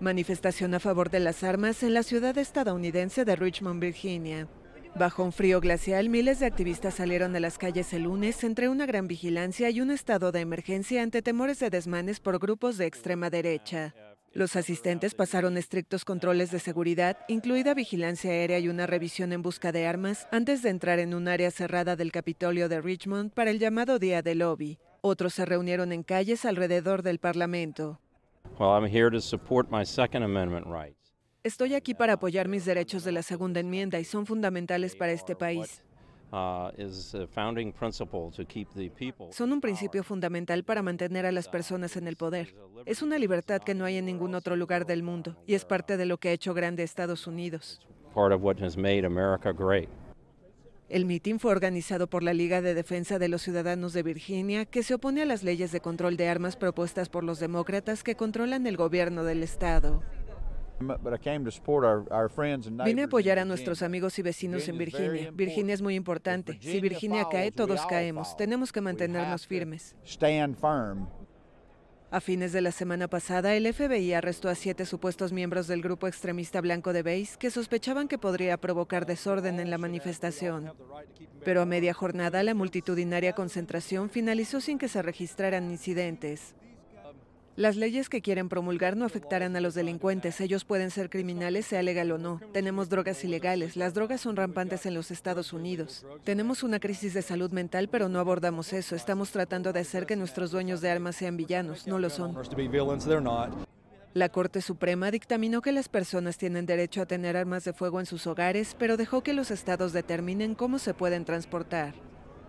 Manifestación a favor de las armas en la ciudad estadounidense de Richmond, Virginia. Bajo un frío glacial, miles de activistas salieron a las calles el lunes entre una gran vigilancia y un estado de emergencia ante temores de desmanes por grupos de extrema derecha. Los asistentes pasaron estrictos controles de seguridad, incluida vigilancia aérea y una revisión en busca de armas, antes de entrar en un área cerrada del Capitolio de Richmond para el llamado Día de Lobby. Otros se reunieron en calles alrededor del Parlamento. Estoy aquí para apoyar mis derechos de la Segunda Enmienda y son fundamentales para este país. Son un principio fundamental para mantener a las uh, personas en el poder. Es una libertad que no hay en ningún otro lugar del mundo y es parte de lo que ha hecho grande Estados Unidos. El mitin fue organizado por la Liga de Defensa de los Ciudadanos de Virginia, que se opone a las leyes de control de armas propuestas por los demócratas que controlan el gobierno del estado. Vine a apoyar a nuestros amigos y vecinos en Virginia. Virginia es muy importante. Si Virginia cae, todos caemos. Tenemos que mantenernos firmes. A fines de la semana pasada, el FBI arrestó a siete supuestos miembros del grupo extremista blanco de Base que sospechaban que podría provocar desorden en la manifestación. Pero a media jornada, la multitudinaria concentración finalizó sin que se registraran incidentes. Las leyes que quieren promulgar no afectarán a los delincuentes. Ellos pueden ser criminales, sea legal o no. Tenemos drogas ilegales. Las drogas son rampantes en los Estados Unidos. Tenemos una crisis de salud mental, pero no abordamos eso. Estamos tratando de hacer que nuestros dueños de armas sean villanos. No lo son. La Corte Suprema dictaminó que las personas tienen derecho a tener armas de fuego en sus hogares, pero dejó que los estados determinen cómo se pueden transportar.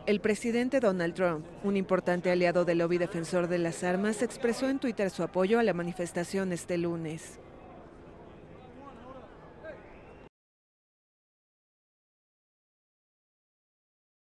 El presidente Donald Trump, un importante aliado del lobby defensor de las armas, expresó en Twitter su apoyo a la manifestación este lunes.